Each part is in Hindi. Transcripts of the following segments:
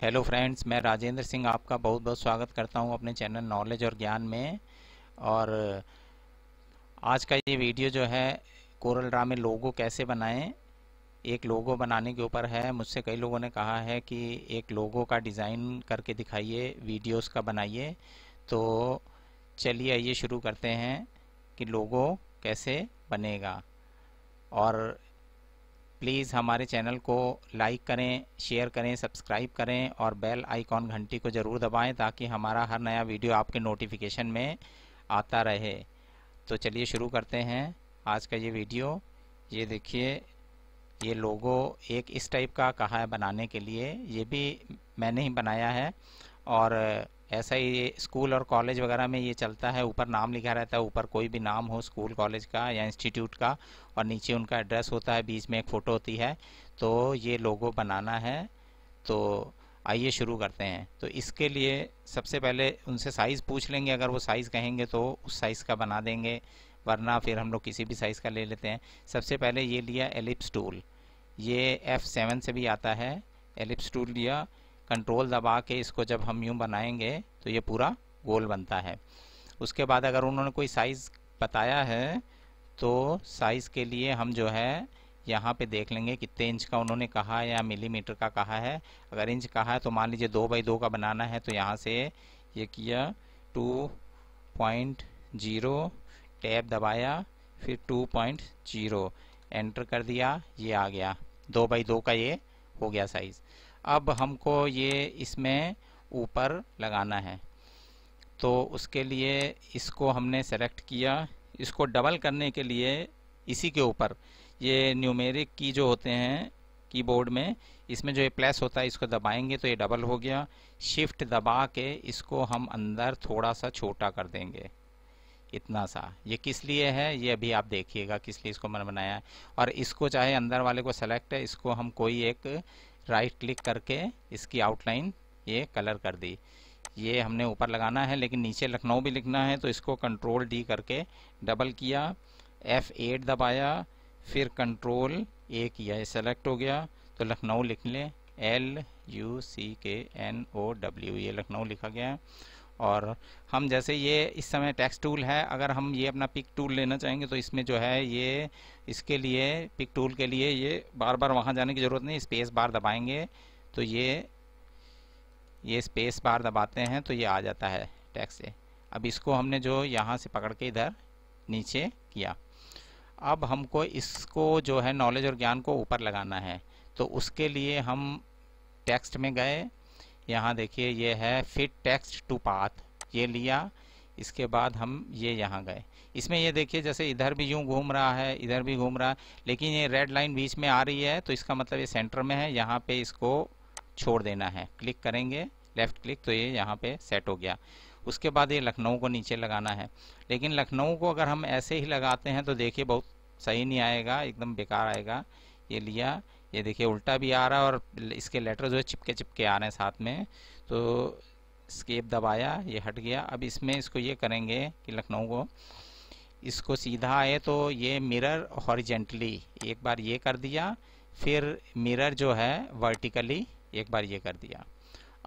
हेलो फ्रेंड्स मैं राजेंद्र सिंह आपका बहुत बहुत स्वागत करता हूं अपने चैनल नॉलेज और ज्ञान में और आज का ये वीडियो जो है कोरल ड्रा में लोगो कैसे बनाएं एक लोगो बनाने के ऊपर है मुझसे कई लोगों ने कहा है कि एक लोगो का डिज़ाइन करके दिखाइए वीडियोस का बनाइए तो चलिए आइए शुरू करते हैं कि लोगो कैसे बनेगा और प्लीज़ हमारे चैनल को लाइक करें शेयर करें सब्सक्राइब करें और बेल आइकॉन घंटी को ज़रूर दबाएं ताकि हमारा हर नया वीडियो आपके नोटिफिकेशन में आता रहे तो चलिए शुरू करते हैं आज का ये वीडियो ये देखिए ये लोगो एक इस टाइप का कहा है बनाने के लिए ये भी मैंने ही बनाया है और ऐसा ही स्कूल और कॉलेज वगैरह में ये चलता है ऊपर नाम लिखा रहता है ऊपर कोई भी नाम हो स्कूल कॉलेज का या इंस्टीट्यूट का और नीचे उनका एड्रेस होता है बीच में एक फ़ोटो होती है तो ये लोगो बनाना है तो आइए शुरू करते हैं तो इसके लिए सबसे पहले उनसे साइज़ पूछ लेंगे अगर वो साइज़ कहेंगे तो उस साइज़ का बना देंगे वरना फिर हम लोग किसी भी साइज़ का ले लेते हैं सबसे पहले ये लिया एलिप्स टूल ये एफ़ सेवन से भी आता है एलिप्स टूल लिया कंट्रोल दबा के इसको जब हम यूँ बनाएंगे तो ये पूरा गोल बनता है उसके बाद अगर उन्होंने कोई साइज़ बताया है तो साइज़ के लिए हम जो है यहाँ पे देख लेंगे कितने इंच का उन्होंने कहा या मिलीमीटर का कहा है अगर इंच कहा है तो मान लीजिए दो बाई दो का बनाना है तो यहाँ से ये किया टू पॉइंट जीरो टैब दबाया फिर टू पॉइंट जीरो एंटर कर दिया ये आ गया दो बाई दो का ये हो गया साइज़ अब हमको ये इसमें ऊपर लगाना है तो उसके लिए इसको हमने सेलेक्ट किया इसको डबल करने के लिए इसी के ऊपर ये न्यूमेरिक की जो होते हैं कीबोर्ड में इसमें जो ये प्लस होता है इसको दबाएंगे तो ये डबल हो गया शिफ्ट दबा के इसको हम अंदर थोड़ा सा छोटा कर देंगे इतना सा ये किस लिए है ये अभी आप देखिएगा किस लिए इसको मन बनाया है और इसको चाहे अंदर वाले को सेलेक्ट है इसको हम कोई एक राइट क्लिक करके इसकी आउटलाइन ये कलर कर दी ये हमने ऊपर लगाना है लेकिन नीचे लखनऊ भी लिखना है तो इसको कंट्रोल डी करके डबल किया एफ एट दबाया फिर कंट्रोल ए किया ये सेलेक्ट हो गया तो लखनऊ लिख लें एल यू सी के एन ओ डब्ल्यू ये लखनऊ लिखा गया है और हम जैसे ये इस समय टैक्स टूल है अगर हम ये अपना पिक टूल लेना चाहेंगे तो इसमें जो है ये इसके लिए पिक टूल के लिए ये बार बार वहाँ जाने की ज़रूरत नहीं स्पेस बार दबाएंगे तो ये ये स्पेस बार दबाते हैं तो ये आ जाता है टैक्स से अब इसको हमने जो यहाँ से पकड़ के इधर नीचे किया अब हमको इसको जो है नॉलेज और ज्ञान को ऊपर लगाना है तो उसके लिए हम टेक्स्ट में गए यहाँ देखिए ये है फिट टेक्स्ट टू पाथ ये लिया इसके बाद हम ये यहाँ गए इसमें ये देखिए जैसे इधर भी यूँ घूम रहा है इधर भी घूम रहा है लेकिन ये रेड लाइन बीच में आ रही है तो इसका मतलब ये सेंटर में है यहाँ पे इसको छोड़ देना है क्लिक करेंगे लेफ़्ट क्लिक तो ये यहाँ पे सेट हो गया उसके बाद ये लखनऊ को नीचे लगाना है लेकिन लखनऊ को अगर हम ऐसे ही लगाते हैं तो देखिए बहुत सही नहीं आएगा एकदम बेकार आएगा ये लिया ये देखिए उल्टा भी आ रहा है और इसके लेटर जो है चिपके चिपके आ रहे हैं साथ में तो स्केप दबाया ये हट गया अब इसमें इसको ये करेंगे कि लखनऊ को इसको सीधा आए तो ये मिरर हॉरिजेंटली एक बार ये कर दिया फिर मिरर जो है वर्टिकली एक बार ये कर दिया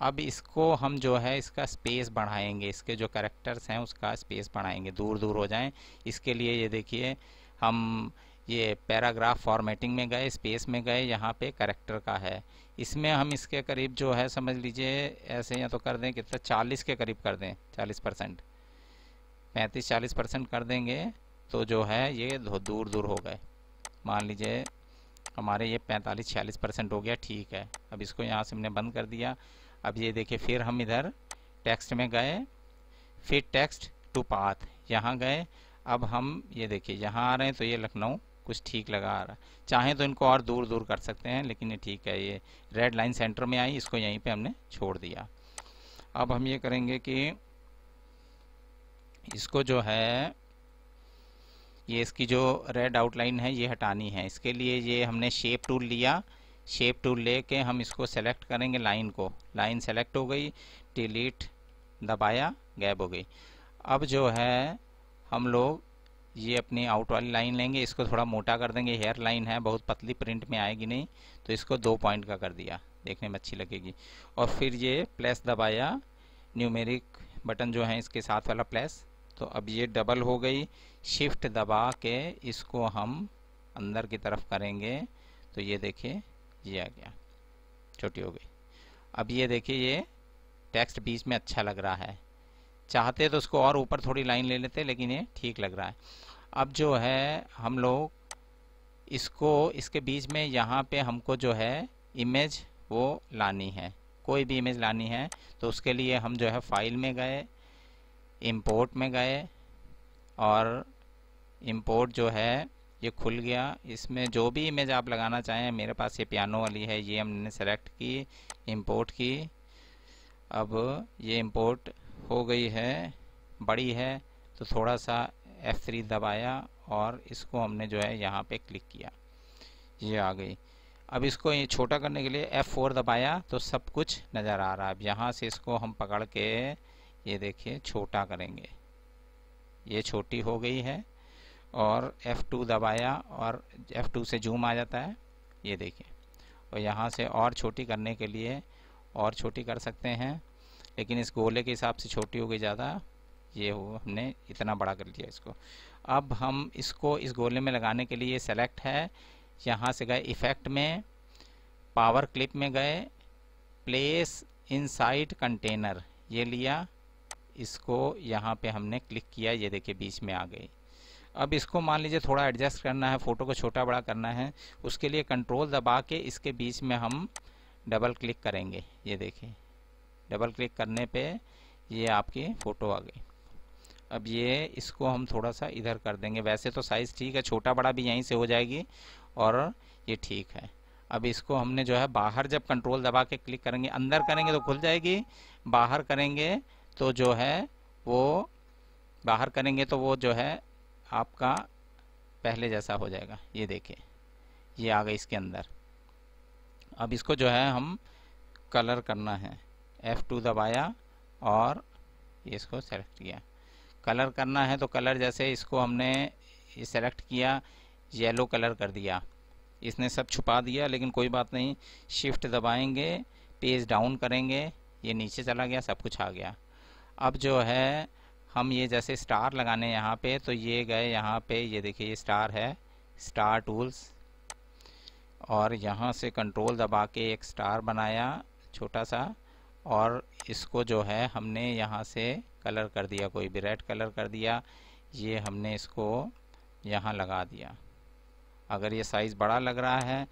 अब इसको हम जो है इसका स्पेस बढ़ाएंगे इसके जो करेक्टर्स हैं उसका स्पेस बढ़ाएंगे दूर दूर हो जाएं इसके लिए ये देखिए हम ये पैराग्राफ फॉर्मेटिंग में गए स्पेस में गए यहाँ पे करेक्टर का है इसमें हम इसके करीब जो है समझ लीजिए ऐसे या तो कर दें कितना चालीस के करीब कर दें चालीस परसेंट पैंतीस चालीस परसेंट कर देंगे तो जो है ये दूर दूर हो गए मान लीजिए हमारे ये पैंतालीस छियालीस परसेंट हो गया ठीक है अब इसको यहाँ से हमने बंद कर दिया अब ये देखिए फिर हम इधर टेक्स्ट में गए फिर टेक्स्ट टू पाथ यहाँ गए अब हम ये देखिए यहाँ आ रहे हैं तो ये लखनऊ कुछ ठीक लगा आ रहा है चाहें तो इनको और दूर दूर कर सकते हैं लेकिन ये ठीक है ये रेड लाइन सेंटर में आई इसको यहीं पे हमने छोड़ दिया अब हम ये करेंगे कि इसको जो है ये इसकी जो रेड आउटलाइन है ये हटानी है इसके लिए ये हमने शेप टूल लिया शेप टूल ले के हम इसको सेलेक्ट करेंगे लाइन को लाइन सेलेक्ट हो गई डिलीट दबाया गैप हो गई अब जो है हम लोग ये अपनी आउट वाली लाइन लेंगे इसको थोड़ा मोटा कर देंगे हेयर लाइन है बहुत पतली प्रिंट में आएगी नहीं तो इसको दो पॉइंट का कर दिया देखने में अच्छी लगेगी और फिर ये प्लस दबाया न्यूमेरिक बटन जो है इसके साथ वाला प्लस तो अब ये डबल हो गई शिफ्ट दबा के इसको हम अंदर की तरफ करेंगे तो ये देखिए ये आ गया छोटी हो गई अब ये देखिए ये टेक्स्ट बीच में अच्छा लग रहा है चाहते तो उसको और ऊपर थोड़ी लाइन ले लेते लेकिन ये ठीक लग रहा है अब जो है हम लोग इसको इसके बीच में यहाँ पे हमको जो है इमेज वो लानी है कोई भी इमेज लानी है तो उसके लिए हम जो है फाइल में गए इंपोर्ट में गए और इंपोर्ट जो है ये खुल गया इसमें जो भी इमेज आप लगाना चाहें मेरे पास ये पियानो वाली है ये हमने सेलेक्ट की इंपोर्ट की अब ये इंपोर्ट हो गई है बड़ी है तो थोड़ा सा F3 दबाया और इसको हमने जो है यहाँ पे क्लिक किया ये आ गई अब इसको ये छोटा करने के लिए F4 दबाया तो सब कुछ नज़र आ रहा है अब यहाँ से इसको हम पकड़ के ये देखिए छोटा करेंगे ये छोटी हो गई है और F2 दबाया और F2 से जूम आ जाता है ये देखिए और यहाँ से और छोटी करने के लिए और छोटी कर सकते हैं लेकिन इस गोले के हिसाब से छोटी हो गई ज़्यादा ये हो हमने इतना बड़ा कर लिया इसको अब हम इसको इस गोले में लगाने के लिए सेलेक्ट है यहाँ से गए इफेक्ट में पावर क्लिप में गए प्लेस इनसाइड कंटेनर ये लिया इसको यहाँ पे हमने क्लिक किया ये देखिए बीच में आ गई अब इसको मान लीजिए थोड़ा एडजस्ट करना है फ़ोटो को छोटा बड़ा करना है उसके लिए कंट्रोल दबा के इसके बीच में हम डबल क्लिक करेंगे ये देखिए डबल क्लिक करने पे ये आपकी फ़ोटो आ गई अब ये इसको हम थोड़ा सा इधर कर देंगे वैसे तो साइज़ ठीक है छोटा बड़ा भी यहीं से हो जाएगी और ये ठीक है अब इसको हमने जो है बाहर जब कंट्रोल दबा के क्लिक करेंगे अंदर करेंगे तो खुल जाएगी बाहर करेंगे तो जो है वो बाहर करेंगे तो वो जो है आपका पहले जैसा हो जाएगा ये देखिए ये आ गई इसके अंदर अब इसको जो है हम कलर करना है F2 दबाया और ये इसको सेलेक्ट किया कलर करना है तो कलर जैसे इसको हमने सेलेक्ट किया येलो कलर कर दिया इसने सब छुपा दिया लेकिन कोई बात नहीं शिफ्ट दबाएंगे पेज डाउन करेंगे ये नीचे चला गया सब कुछ आ गया अब जो है हम ये जैसे स्टार लगाने यहाँ पे तो ये गए यहाँ पे ये देखिए ये स्टार है स्टार टूल्स और यहाँ से कंट्रोल दबा के एक स्टार बनाया छोटा सा और इसको जो है हमने यहाँ से कलर कर दिया कोई भी रेड कलर कर दिया ये हमने इसको यहाँ लगा दिया अगर ये साइज़ बड़ा लग रहा है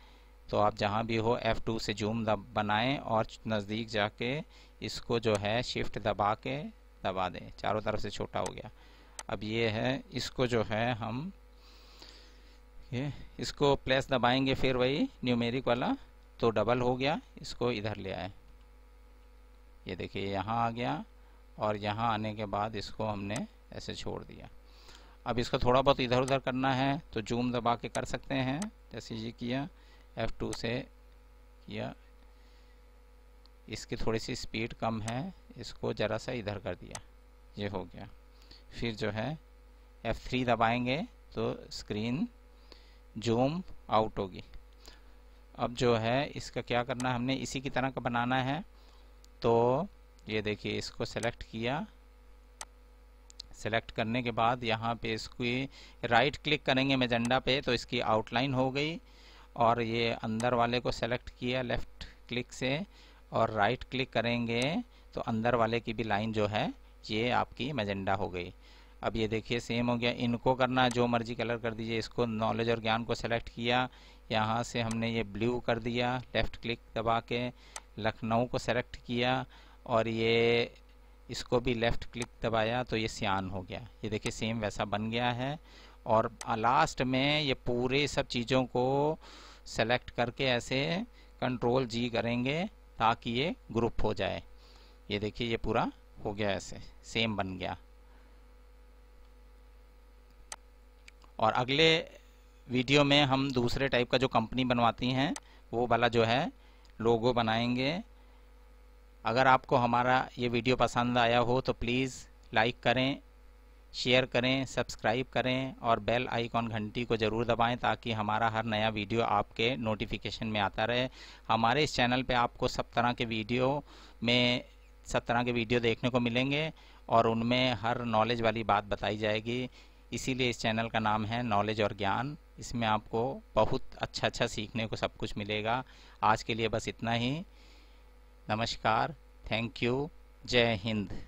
तो आप जहाँ भी हो F2 से जूम बनाएँ और नज़दीक जाके इसको जो है शिफ्ट दबा के दबा दें चारों तरफ से छोटा हो गया अब ये है इसको जो है हम ये इसको प्लेस दबाएंगे फिर वही न्यूमेरिक वाला तो डबल हो गया इसको इधर ले आए ये देखिए यहाँ आ गया और यहाँ आने के बाद इसको हमने ऐसे छोड़ दिया अब इसका थोड़ा बहुत इधर उधर करना है तो जूम दबा के कर सकते हैं जैसे ये किया F2 से किया इसकी थोड़ी सी स्पीड कम है इसको ज़रा सा इधर कर दिया ये हो गया फिर जो है F3 दबाएंगे तो स्क्रीन जूम आउट होगी अब जो है इसका क्या करना है हमने इसी की तरह का बनाना है तो ये देखिए इसको सेलेक्ट किया सेलेक्ट करने के बाद यहाँ पे इसकी राइट क्लिक करेंगे मेजेंडा पे तो इसकी आउटलाइन हो गई और ये अंदर वाले को सेलेक्ट किया लेफ़्ट क्लिक से और राइट क्लिक करेंगे तो अंदर वाले की भी लाइन जो है ये आपकी मेजेंडा हो गई अब ये देखिए सेम हो गया इनको करना जो मर्जी कलर कर दीजिए इसको नॉलेज और ज्ञान को सेलेक्ट किया यहाँ से हमने ये ब्लू कर दिया लेफ़्ट क्लिक दबा के लखनऊ को सेलेक्ट किया और ये इसको भी लेफ़्ट क्लिक दबाया तो ये सियान हो गया ये देखिए सेम वैसा बन गया है और लास्ट में ये पूरे सब चीज़ों को सेलेक्ट करके ऐसे कंट्रोल जी करेंगे ताकि ये ग्रुप हो जाए ये देखिए ये पूरा हो गया ऐसे सेम बन गया और अगले वीडियो में हम दूसरे टाइप का जो कंपनी बनवाती हैं वो वाला जो है लोगो बनाएंगे अगर आपको हमारा ये वीडियो पसंद आया हो तो प्लीज़ लाइक करें शेयर करें सब्सक्राइब करें और बेल आइकॉन घंटी को ज़रूर दबाएं ताकि हमारा हर नया वीडियो आपके नोटिफिकेशन में आता रहे हमारे इस चैनल पे आपको सब तरह के वीडियो में सब तरह के वीडियो देखने को मिलेंगे और उनमें हर नॉलेज वाली बात बताई जाएगी इसीलिए इस चैनल का नाम है नॉलेज और ज्ञान इसमें आपको बहुत अच्छा अच्छा सीखने को सब कुछ मिलेगा आज के लिए बस इतना ही नमस्कार थैंक यू जय हिंद